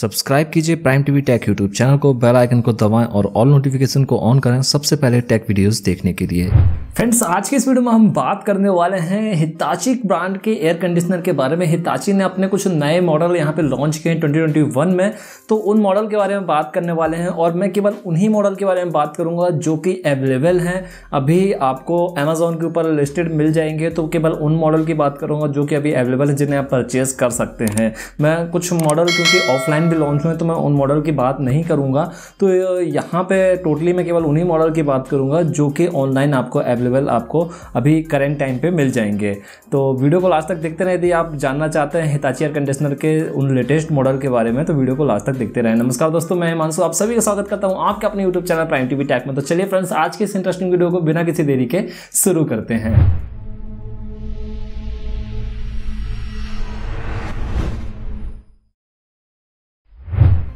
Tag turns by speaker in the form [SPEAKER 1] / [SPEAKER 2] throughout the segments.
[SPEAKER 1] subscribe कीजिए Prime TV Tech YouTube channel को bell icon को दबाएं और ऑल नोटिफिकेशन को ऑन करें सबसे पहले टेक वीडियोस देखने के लिए फ्रेंड्स आज की इस वीडियो में हम बात करने वाले हैं हिताची ब्रांड के एयर कंडीशनर के बारे में हिताची ने अपने कुछ नए मॉडल यहाँ पे लॉन्च किए हैं 2021 में तो उन मॉडल के बारे में बात करने वाले हैं और मैं केवल उन्हीं मॉडल के बारे में बात करूंगा जो कि अवेलेबल हैं अभी आपको अमेजोन के ऊपर लिस्टेड मिल जाएंगे तो केवल उन मॉडल की बात करूँगा जो कि अभी अवेलेबल है जिन्हें आप परचेज कर सकते हैं मैं कुछ मॉडल क्योंकि ऑफलाइन डिज़ाइन भी लॉन्च हुए तो मैं उन मॉडल की बात नहीं करूँगा तो यहाँ पे टोटली मैं केवल उन्हीं मॉडल की बात करूँगा जो कि ऑनलाइन आपको अवेलेबल आपको अभी करेंट टाइम पर मिल जाएंगे तो वीडियो को लास्ट तक देखते रहे यदि आप जानना चाहते हैं हिताची एयर कंडीशनर के उन लेटेस्ट मॉडल के बारे में तो वीडियो को लास्ट तक देखते रहे नमस्कार दोस्तों मैं मानसो आप सभी का स्वागत करता हूँ आपके अपने YouTube channel Prime TV Tech में तो चलिए फ्रेंड्स आज के इस इंटरेस्टिंग वीडियो को बिना किसी देरी के शुरू करते हैं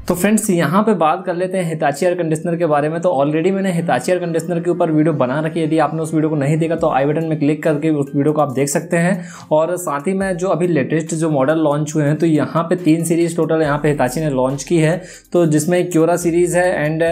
[SPEAKER 1] तो फ्रेंड्स यहाँ पे बात कर लेते हैं हिताची एयर कंडीशनर के बारे में तो ऑलरेडी मैंने हिताची एयर कंडीशनर के ऊपर वीडियो बना रखी है यदि आपने उस वीडियो को नहीं देखा तो आई बटन में क्लिक करके उस वीडियो को आप देख सकते हैं और साथ ही में जो अभी लेटेस्ट जो मॉडल लॉन्च हुए हैं तो यहाँ पे तीन सीरीज टोटल यहाँ पे हिताची ने लॉन्च की है तो जिसमें क्योरा सीरीज़ है एंड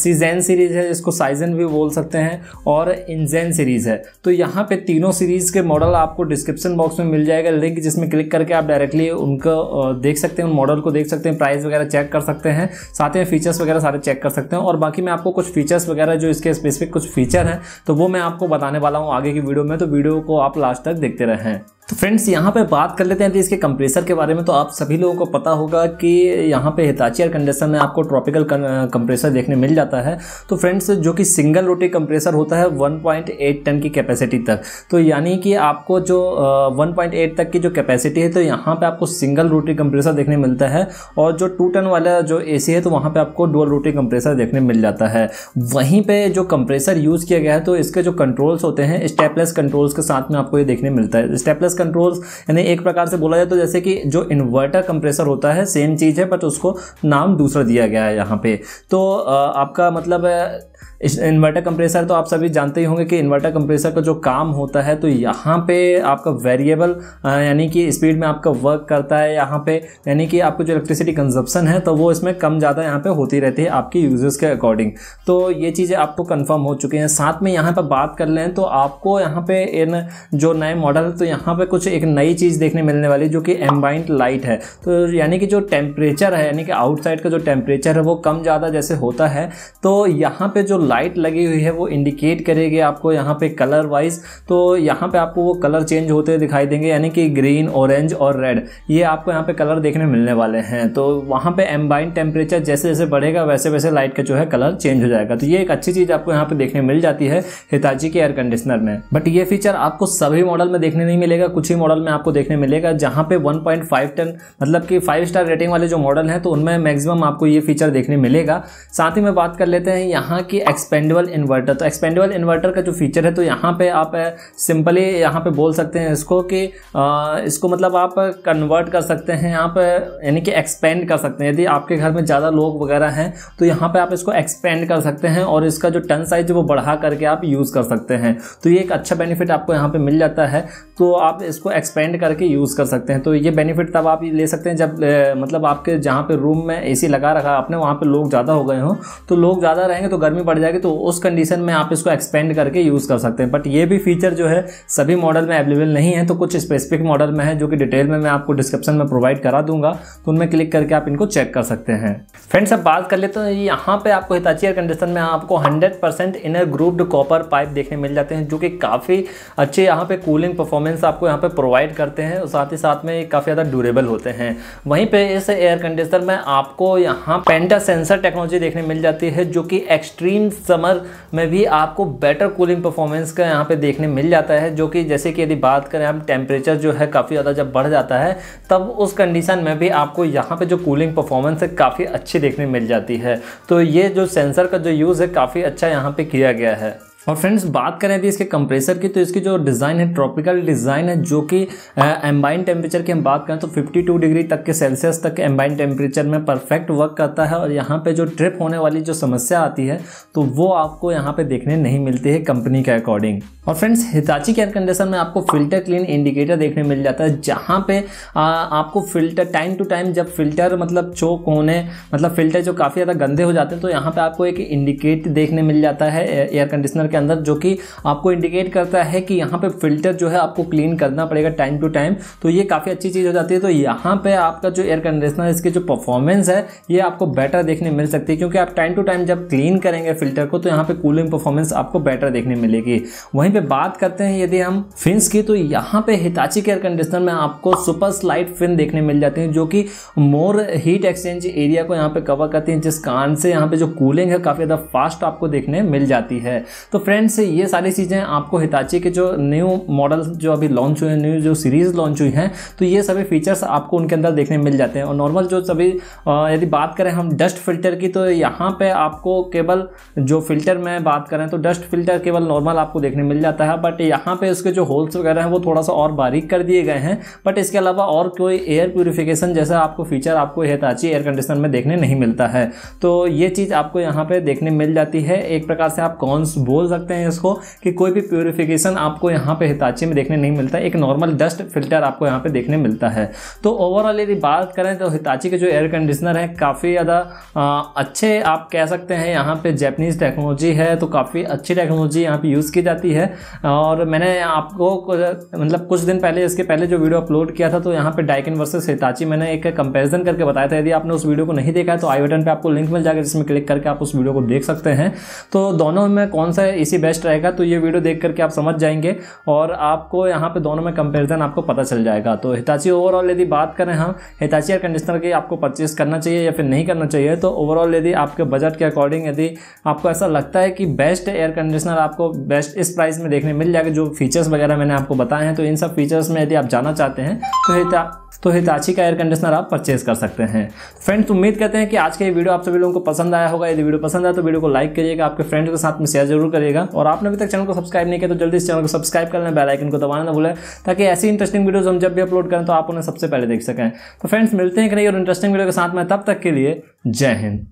[SPEAKER 1] सीजैन सीरीज़ है जिसको साइजन भी बोल सकते हैं और इंजैन सीरीज़ है तो यहाँ पर तीनों सीरीज़ के मॉडल आपको डिस्क्रिप्शन बॉक्स में मिल जाएगा लिंक जिसमें क्लिक करके आप डायरेक्टली उनको देख सकते हैं उन मॉडल को देख सकते हैं प्राइस वगैरह चेक कर सकते हैं साथ ही फीचर्स वगैरह सारे चेक कर सकते हैं और बाकी मैं आपको कुछ फीचर्स वगैरह जो इसके स्पेसिफिक कुछ फीचर हैं तो वो मैं आपको बताने वाला हूँ आगे की वीडियो में तो वीडियो को आप लास्ट तक देखते रहें तो फ्रेंड्स यहाँ पे बात कर लेते हैं इसके कंप्रेसर के बारे में तो आप सभी लोगों को पता होगा कि यहाँ पे हिताची एयर कंडीशन में आपको ट्रॉपिकल कंप्रेसर देखने मिल जाता है तो फ्रेंड्स जो कि सिंगल रोटी कंप्रेसर होता है 1.8 टन की कैपेसिटी तक तो यानी कि आपको जो uh, 1.8 तक की जो कैपेसिटी है तो यहाँ पर आपको सिंगल रोटी कंप्रेसर देखने मिलता है और जो टू टन वाला जो ए है तो वहाँ पर आपको डुअल रोटी कंप्रेसर देखने मिल जाता है वहीं पर जो कंप्रेसर यूज़ किया गया है तो इसके जो कंट्रोल्स होते हैं स्टेपलेस कंट्रोल्स के साथ में आपको ये देखने मिलता है स्टेपलेस कंट्रोल्स यानी एक प्रकार से बोला जाए तो जैसे कि जो इन्वर्टर कंप्रेसर होता है सेम चीज़ है बट उसको नाम दूसरा दिया गया है यहाँ पे तो आपका मतलब इन्वर्टर कंप्रेसर तो आप सभी जानते ही होंगे कि इन्वर्टर कंप्रेसर का जो काम होता है तो यहाँ पे आपका वेरिएबल यानी कि स्पीड में आपका वर्क करता है यहाँ पे यानी कि आपको जो इलेक्ट्रिसिटी कंजप्शन है तो वो इसमें कम ज़्यादा यहाँ पे होती रहती है आपके यूजर्स के अकॉर्डिंग तो ये चीज़ें आपको कन्फर्म हो चुकी हैं साथ में यहाँ पर बात कर लें तो आपको यहाँ पर इन जो नए मॉडल तो यहाँ पर कुछ एक नई चीज़ देखने मिलने वाली जो कि एम्बाइंट लाइट है तो यानी कि जो टेम्परेचर है यानी कि आउटसाइड का जो टेम्परेचर है वो कम ज़्यादा जैसे होता है तो यहाँ पे जो लाइट लगी हुई है वो इंडिकेट करेगी आपको यहाँ पे कलर वाइज तो यहाँ पे आपको वो कलर चेंज होते दिखाई देंगे यानी कि ग्रीन ऑरेंज और रेड ये आपको यहाँ पे कलर देखने मिलने वाले हैं तो वहाँ पे एम्बाइंट टेम्परेचर जैसे जैसे बढ़ेगा वैसे वैसे लाइट का जो है कलर चेंज हो जाएगा तो ये एक अच्छी चीज़ आपको यहाँ पे देखने मिल जाती है हिताची के एयर कंडीशनर में बट ये फीचर आपको सभी मॉडल में देखने नहीं मिलेगा कुछ कुछ ही मॉडल में आपको देखने मिलेगा जहाँ पे 1.5 टन मतलब कि फाइव स्टार रेटिंग वाले जो मॉडल हैं तो उनमें मैक्सिमम आपको ये फीचर देखने मिलेगा साथ ही में बात कर लेते हैं यहाँ की एक्सपेंडेबल इन्वर्टर तो एक्सपेंडेबल इन्वर्टर का जो फीचर है तो यहाँ पर आप सिंपली यहाँ पर बोल सकते हैं इसको कि इसको मतलब आप कन्वर्ट कर सकते हैं आप यानी कि एक्सपेंड कर सकते हैं यदि आपके घर में ज़्यादा लोग वगैरह हैं तो यहाँ पर आप इसको एक्सपेंड कर सकते हैं और इसका जो टन साइज वो बढ़ा करके आप यूज़ कर सकते हैं तो ये एक अच्छा बेनिफिट आपको यहाँ पे मिल जाता है तो आप इसको एक्सपेंड करके यूज़ कर सकते हैं तो ये बेनिफिट तब आप ले सकते हैं जब ए, मतलब आपके जहाँ पे रूम में एसी लगा रखा है आपने वहाँ पे लोग ज़्यादा हो गए हों तो लोग ज़्यादा रहेंगे तो गर्मी बढ़ जाएगी तो उस कंडीशन में आप इसको एक्सपेंड करके यूज़ कर सकते हैं बट ये भी फीचर जो है सभी मॉडल में अवेलेबल नहीं है तो कुछ स्पेसिफिक मॉडल में है जो कि डिटेल में मैं आपको डिस्क्रिप्शन में प्रोवाइड करा दूंगा तो उनमें क्लिक करके आप इनको चेक कर सकते हैं फ्रेंड्स अब बात कर लेते तो हैं यहाँ पर आपको हिताची एयर कंडीशन में आपको hundred percent inner grooved copper pipe देखने मिल जाते हैं जो कि काफ़ी अच्छे यहाँ पे कूलिंग परफॉर्मेंस आपको यहाँ पे प्रोवाइड करते हैं और साथ ही साथ में काफ़ी ज़्यादा ड्यूरेबल होते हैं वहीं पे इस एयर कंडीशनर में आपको यहाँ पेंटा सेंसर टेक्नोलॉजी देखने मिल जाती है जो कि एक्सट्रीम समर में भी आपको बेटर कूलिंग परफॉर्मेंस का यहाँ पर देखने मिल जाता है जो कि जैसे कि यदि बात करें हम टेम्परेचर जो है काफ़ी ज़्यादा जब बढ़ जाता है तब उस कंडीशन में भी आपको यहाँ पर जो कूलिंग परफॉर्मेंस है काफ़ी अच्छी देखने मिल जाती है तो ये जो सेंसर का जो यूज़ है काफ़ी अच्छा यहाँ पर किया गया है और फ्रेंड्स बात करें अभी इसके कंप्रेसर की तो इसकी जो डिज़ाइन है ट्रॉपिकल डिज़ाइन है जो कि एम्बाइन टेम्परेचर की हम बात करें तो 52 डिग्री तक के सेल्सियस तक एम्बाइन टेम्परेचर में परफेक्ट वर्क करता है और यहाँ पे जो ट्रिप होने वाली जो समस्या आती है तो वो आपको यहाँ पे देखने नहीं मिलती है कंपनी के अकॉर्डिंग और फ्रेंड्स हिताची के एयर कंडीशन में आपको फिल्टर क्लीन इंडिकेटर देखने मिल जाता है जहाँ पे आ, आपको फिल्टर टाइम टू टाइम जब फिल्टर मतलब चोक होने मतलब फिल्टर जो काफ़ी ज़्यादा गंदे हो जाते हैं तो यहाँ पे आपको एक इंडिकेट देखने मिल जाता है एयर कंडीशनर के अंदर जो कि आपको इंडिकेट करता है कि यहाँ पे फिल्टर जो है आपको क्लीन करना पड़ेगा टाइम टू टाइम तो ये काफ़ी अच्छी चीज़ हो जाती है तो यहाँ पे आपका जो एयर कंडीशनर इसकी जो परफॉर्मेंस है ये आपको बेटर देखने मिल सकती है क्योंकि आप टाइम टू टाइम जब क्लीन करेंगे फिल्टर को तो यहाँ पर कूलिंग परफॉर्मेंस आपको बेटर देखने मिलेगी वहीं पर बात करते हैं यदि हम फिंस की तो यहाँ पर हिताची के एयर कंडीशनर में आपको सुपर स्लाइट फिन देखने मिल जाती है जो कि मोर हीट एक्सचेंज एरिया को यहाँ पे कवर करती है जिस कारण से यहाँ पे जो कूलिंग है काफ़ी ज़्यादा फास्ट आपको देखने मिल जाती है तो फ्रेंड्स ये सारी चीज़ें आपको हिताची के जो न्यू मॉडल जो अभी लॉन्च हुए हैं न्यू जो सीरीज़ लॉन्च हुई हैं तो ये सभी फीचर्स आपको उनके अंदर देखने मिल जाते हैं और नॉर्मल जो सभी यदि बात करें हम डस्ट फिल्टर की तो यहाँ पर आपको केवल जो फिल्टर में बात करें तो डस्ट फिल्टर केवल नॉर्मल आपको देखने मिल जाता है बट यहाँ पर उसके जो होल्स वगैरह हैं वो थोड़ा सा और बारीक कर दिए गए हैं बट इसके अलावा और कोई एयर प्योरीफिकेशन जैसा आपको फीचर आपको हिताची एयर कंडीशनर में देखने नहीं मिलता है तो ये चीज़ आपको यहाँ पर देखने मिल जाती है एक प्रकार से आप कॉन्स बोल सकते हैं इसको कि कोई भी प्योरिफिकेशन आपको यहाँ पे हिताची में देखने नहीं मिलता एक नॉर्मल डस्ट फिल्टर आपको यहाँ पे देखने मिलता है तो ओवरऑल यदि बात करें तो हिताची के जो एयर कंडीशनर है काफ़ी ज़्यादा अच्छे आप कह सकते हैं यहाँ पे जैपनीज़ टेक्नोलॉजी है तो काफ़ी अच्छी टेक्नोलॉजी यहाँ पे यूज़ की जाती है और मैंने आपको मतलब कुछ दिन पहले इसके पहले जो वीडियो अपलोड किया था तो यहाँ पे डाइकिन वर्सेस हिताची मैंने एक कंपेरिजन करके बताया था यदि आपने उस वीडियो को नहीं देखा है तो आई बटन पर आपको लिंक मिल जाएगा जिसमें क्लिक करके आप उस वीडियो को देख सकते हैं तो दोनों में कौन सा एसी बेस्ट रहेगा तो ये वीडियो देख करके आप समझ जाएंगे और आपको यहाँ पे दोनों में कंपेरिजन आपको पता चल जाएगा तो हिताची ओवरऑल यदि बात करें हम हिताची एयर कंडीशनर की आपको परचेस करना चाहिए या फिर नहीं करना चाहिए तो ओवरऑल यदि आपके बजट के अकॉर्डिंग यदि आपको ऐसा लगता है कि बेस्ट एयर कंडीशनर आपको बेस्ट इस प्राइस में देखने मिल जाएगा जो फीचर्स वगैरह मैंने आपको बताए हैं तो इन सब फीचर्स में यदि आप जाना चाहते हैं तो हिता तो हिताची का एयर कंडीशनर आप परचेज कर सकते हैं फ्रेंड्स उम्मीद करते हैं कि आज का ये वीडियो आप सभी लोगों को पसंद आया होगा यदि वीडियो पसंद आया तो वीडियो को लाइक करिएगा आपके फ्रेंड्स के साथ में शेयर जरूर करिएगा और आपने अभी तक चैनल को सब्सक्राइब नहीं किया तो जल्दी इस चैनल को सब्सक्राइब कर लें बेलाइकन को दबाना ना भूलें ताकि ऐसी इंटरेस्टिंग वीडियोज हम जब भी अपलोड करें तो आप उन्हें सबसे पहले देख सकें तो फ्रेंड्स मिलते हैं कि नहीं और इंटरेस्टिंग वीडियो के साथ में तब तक के लिए जय हिंद